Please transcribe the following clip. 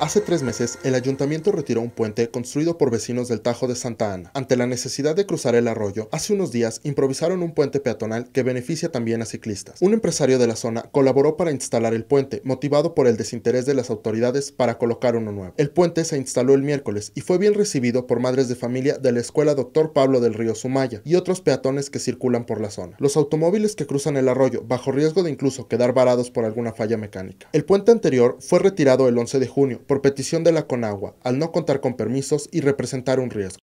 Hace tres meses, el ayuntamiento retiró un puente construido por vecinos del Tajo de Santa Ana. Ante la necesidad de cruzar el arroyo, hace unos días improvisaron un puente peatonal que beneficia también a ciclistas. Un empresario de la zona colaboró para instalar el puente, motivado por el desinterés de las autoridades para colocar uno nuevo. El puente se instaló el miércoles y fue bien recibido por madres de familia de la escuela Doctor Pablo del Río Sumaya y otros peatones que circulan por la zona. Los automóviles que cruzan el arroyo, bajo riesgo de incluso quedar varados por alguna falla mecánica. El puente anterior fue retirado el 11 de junio por petición de la Conagua, al no contar con permisos y representar un riesgo.